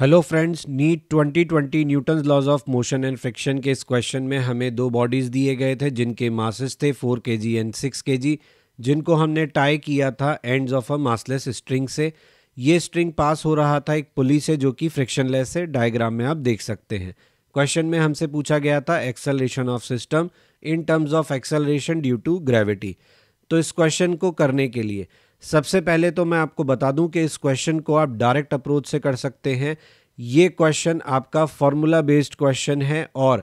hello friends NEET 2020 Newton laws of motion and friction के इस question में हमें दो बॉडीज़ दिए गए थे जिनके मासेस थे 4 के जी एंड 6 के जी जिनको हमने टाई किया था ends of a massless string से ये स्ट्रिंग पास हो रहा था एक पुली से जो कि फ्रिक्शन लेस है डायग्राम में आप देख सकते हैं क्वेश्चन में हमसे पूछा गया था acceleration of system in terms of acceleration due to gravity तो इस क्वेश्चन को करने के लिए सबसे पहले तो मैं आपको बता दूं कि इस क्वेश्चन को आप डायरेक्ट अप्रोच से कर सकते हैं ये क्वेश्चन आपका फार्मूला बेस्ड क्वेश्चन है और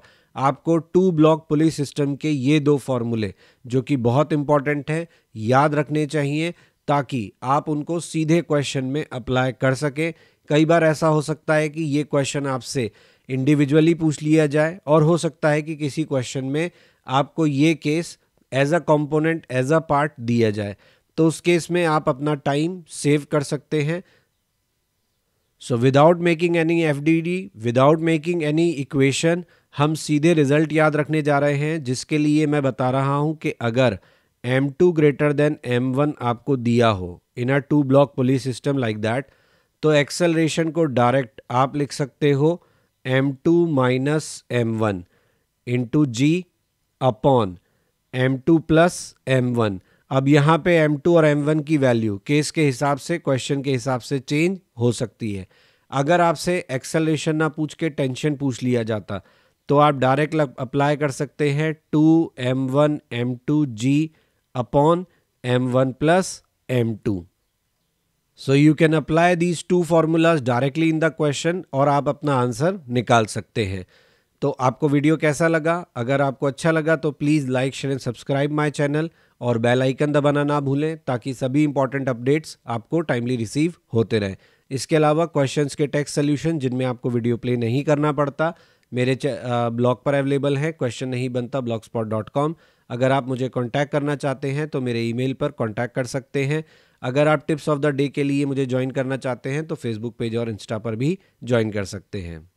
आपको टू ब्लॉक पुलिस सिस्टम के ये दो फार्मूले जो कि बहुत इंपॉर्टेंट हैं याद रखने चाहिए ताकि आप उनको सीधे क्वेश्चन में अप्लाई कर सकें कई बार ऐसा हो सकता है कि ये क्वेश्चन आपसे इंडिविजुअली पूछ लिया जाए और हो सकता है कि किसी क्वेश्चन में आपको ये case as a component as a part दिया जाए तो उस केस में आप अपना टाइम सेव कर सकते हैं so without making any F D D without making any equation हम सीधे रिजल्ट याद रखने जा रहे हैं जिसके लिए मैं बता रहा हूं कि अगर m two greater than m one आपको दिया हो in a two block pulley system like that तो एक्सेलरेशन को डायरेक्ट आप लिख सकते हो m two minus m one into g upon m two plus m one अब यहाँ पे M2 और M1 की वैल्यू केस के हिसाब से क्वेश्चन के हिसाब से चेंज हो सकती है अगर आपसे एक्सेलेशन ना पूछ के टेंशन पूछ लिया जाता तो आप डायरेक्ट अप्लाई कर सकते हैं two m one m two g upon m one plus m two so you can apply these two formulas directly in the question और आप अपना आंसर निकाल सकते हैं तो आपको वीडियो कैसा लगा अगर आपको अच्छा लगा तो please like share and subscribe my channel और बेल आइकन दबाना ना भूलें ताकि सभी इंपॉर्टेंट अपडेट्स आपको टाइमली रिसीव होते रहें इसके अलावा क्वेश्चंस के टेक्स्ट सोल्यूशन जिनमें आपको वीडियो प्ले नहीं करना पड़ता मेरे ब्लॉग पर अवेलेबल है क्वेश्चन नहीं बनता ब्लॉग स्पॉट डॉट कॉम अगर आप मुझे कॉन्टैक्ट करना चाहते हैं तो मेरे ईमेल पर कॉन्टैक्ट कर सकते हैं अगर आप टिप्स ऑफ द डे के लिए मुझे ज्वाइन करना चाहते हैं तो फेसबुक पेज और इंस्टा पर भी ज्वाइन कर सकते हैं